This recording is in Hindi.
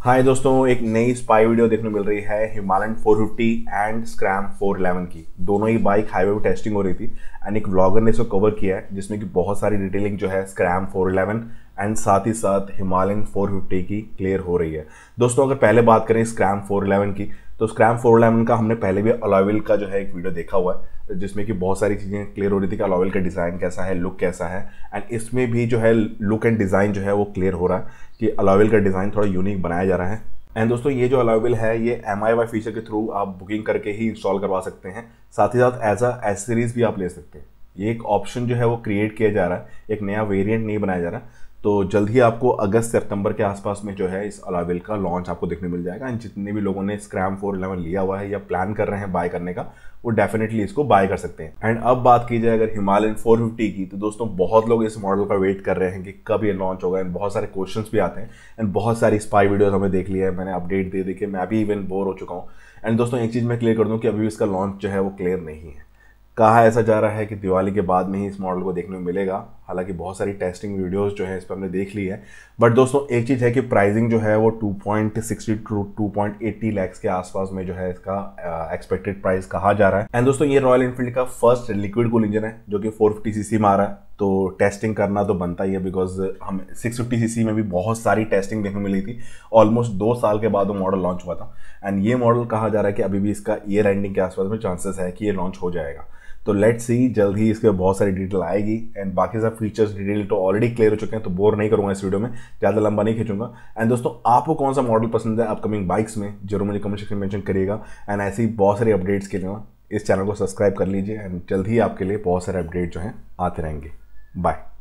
हाय दोस्तों एक नई स्पाई वीडियो देखने मिल रही है हिमालयन 450 एंड स्क्रैम 411 की दोनों ही बाइक हाईवे पर टेस्टिंग हो रही थी एंड एक ब्लॉगर ने इसको कवर किया है जिसमें कि बहुत सारी डिटेलिंग जो है स्क्रैम 411 एंड साथ ही साथ हिमालयन 450 की क्लियर हो रही है दोस्तों अगर पहले बात करें स्क्रैम 411 की तो स्क्रैम फोर लेमन का हमने पहले भी अलॉयल का जो है एक वीडियो देखा हुआ है जिसमें कि बहुत सारी चीज़ें क्लियर हो रही थी कि अलॉयल का डिज़ाइन कैसा है लुक कैसा है एंड इसमें भी जो है लुक एंड डिज़ाइन जो है वो क्लियर हो रहा है कि अलॉयल का डिज़ाइन थोड़ा यूनिक बनाया जा रहा है एंड दोस्तों ये जो अलॉयल है ये एम आई वाई फीचर के थ्रू आप बुकिंग करके ही इंस्टॉल करवा सकते हैं साथ ही साथ एज अ एसेसरीज भी आप ले सकते हैं ये एक ऑप्शन जो है वो क्रिएट किया जा रहा है एक नया वेरिएंट नहीं बनाया जा रहा तो जल्द ही आपको अगस्त सितंबर के आसपास में जो है इस अलाविल का लॉन्च आपको देखने मिल जाएगा एंड जितने भी लोगों ने स्क्रैम फोर इलेवन लिया हुआ है या प्लान कर रहे हैं बाय करने का वो डेफिनेटली इसको बाय कर सकते हैं एंड अब बात की जाए अगर हिमालयन 450 की तो दोस्तों बहुत लोग इस मॉडल का वेट कर रहे हैं कि कब ये लॉन्च होगा एंड बहुत सारे क्वेश्चन भी आते हैं एंड बहुत सारी स्पाई वीडियोज हमें देख ली है मैंने अपडेट दे दी कि मैं अभी इवन बोर हो चुका हूँ एंड दोस्तों एक चीज़ मैं क्लियर कर दूँ कि अभी इसका लॉन्च जो है वो क्लियर नहीं है कहा ऐसा जा रहा है कि दिवाली के बाद में ही इस मॉडल को देखने को मिलेगा हालांकि बहुत सारी टेस्टिंग वीडियोस जो है इस पर हमने देख ली है बट दोस्तों एक चीज़ है कि प्राइसिंग जो है वो 2.60 टू 2.80 लैक्स के आसपास में जो है इसका एक्सपेक्टेड प्राइस कहा जा रहा है एंड दोस्तों ये रॉयल इनफील्ड का फर्स्ट लिक्विड कूल इंजन है जो कि 450 फिफ्टी में आ रहा है तो टेस्टिंग करना तो बनता ही है बिकॉज हम सिक्स फिफ्टी में भी बहुत सारी टेस्टिंग देखने मिली थी ऑलमोस्ट दो साल के बाद वो मॉडल लॉन्च हुआ था एंड ये मॉडल कहा जा रहा है कि अभी भी इसका ईयर एंडिंग के आसपास में चांसेस है कि ये लॉन्च हो जाएगा तो लेट सी जल्द ही इसके बहुत सारी डिटेल आएगी एंड बाकी सब फीचर्स डिटेल तो ऑलरेडी क्लियर हो चुके हैं तो बोर नहीं करूँगा इस वीडियो में ज़्यादा लंबा नहीं खींचूंगा एंड दोस्तों आपको कौन सा मॉडल पसंद है अपकमिंग बाइक्स में जरूर मुझे कमेंट सेक्शन में मैंशन करिएगा एंड ऐसी बहुत सारी अपडेट्स के लिए इस चैनल को सब्सक्राइब कर लीजिए एंड जल्द ही आपके लिए बहुत सारे अपडेट जो हैं आते रहेंगे बाय